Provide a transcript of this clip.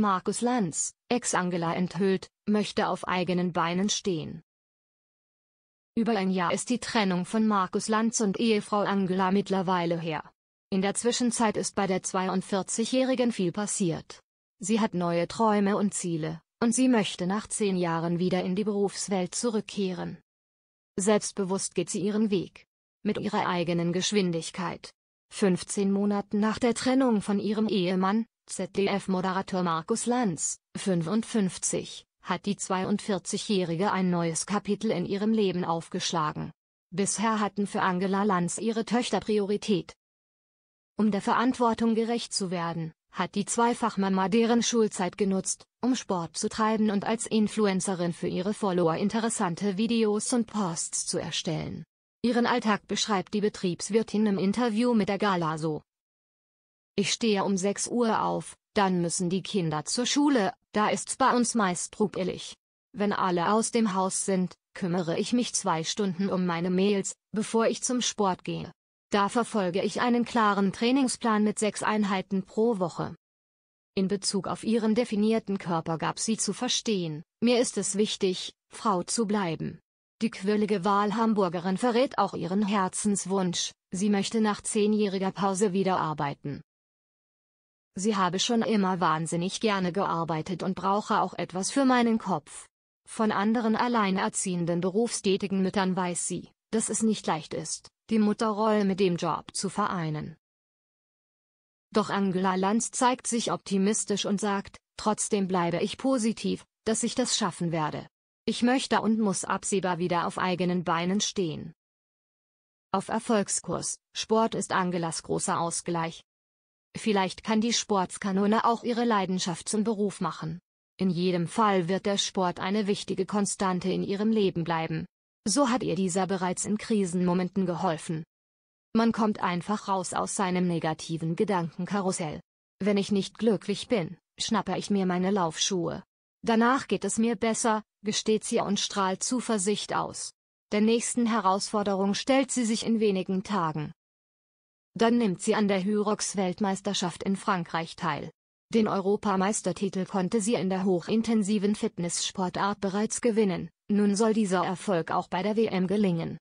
Markus Lanz, Ex-Angela enthüllt, möchte auf eigenen Beinen stehen. Über ein Jahr ist die Trennung von Markus Lanz und Ehefrau Angela mittlerweile her. In der Zwischenzeit ist bei der 42-Jährigen viel passiert. Sie hat neue Träume und Ziele, und sie möchte nach zehn Jahren wieder in die Berufswelt zurückkehren. Selbstbewusst geht sie ihren Weg. Mit ihrer eigenen Geschwindigkeit. 15 Monaten nach der Trennung von ihrem Ehemann, ZDF-Moderator Markus Lanz, 55, hat die 42-Jährige ein neues Kapitel in ihrem Leben aufgeschlagen. Bisher hatten für Angela Lanz ihre Töchter Priorität. Um der Verantwortung gerecht zu werden, hat die Zweifachmama deren Schulzeit genutzt, um Sport zu treiben und als Influencerin für ihre Follower interessante Videos und Posts zu erstellen. Ihren Alltag beschreibt die Betriebswirtin im Interview mit der Gala so. Ich stehe um 6 Uhr auf, dann müssen die Kinder zur Schule, da ist's bei uns meist trubelig. Wenn alle aus dem Haus sind, kümmere ich mich zwei Stunden um meine Mails, bevor ich zum Sport gehe. Da verfolge ich einen klaren Trainingsplan mit sechs Einheiten pro Woche. In Bezug auf ihren definierten Körper gab sie zu verstehen, mir ist es wichtig, Frau zu bleiben. Die quirlige Wahlhamburgerin verrät auch ihren Herzenswunsch, sie möchte nach zehnjähriger Pause wieder arbeiten. Sie habe schon immer wahnsinnig gerne gearbeitet und brauche auch etwas für meinen Kopf. Von anderen alleinerziehenden berufstätigen Müttern weiß sie, dass es nicht leicht ist, die Mutterrolle mit dem Job zu vereinen. Doch Angela Lanz zeigt sich optimistisch und sagt, trotzdem bleibe ich positiv, dass ich das schaffen werde. Ich möchte und muss absehbar wieder auf eigenen Beinen stehen. Auf Erfolgskurs, Sport ist Angelas großer Ausgleich, Vielleicht kann die Sportskanone auch ihre Leidenschaft zum Beruf machen. In jedem Fall wird der Sport eine wichtige Konstante in ihrem Leben bleiben. So hat ihr dieser bereits in Krisenmomenten geholfen. Man kommt einfach raus aus seinem negativen Gedankenkarussell. Wenn ich nicht glücklich bin, schnappe ich mir meine Laufschuhe. Danach geht es mir besser, gesteht sie und strahlt Zuversicht aus. Der nächsten Herausforderung stellt sie sich in wenigen Tagen. Dann nimmt sie an der Hyrox-Weltmeisterschaft in Frankreich teil. Den Europameistertitel konnte sie in der hochintensiven Fitnesssportart bereits gewinnen, nun soll dieser Erfolg auch bei der WM gelingen.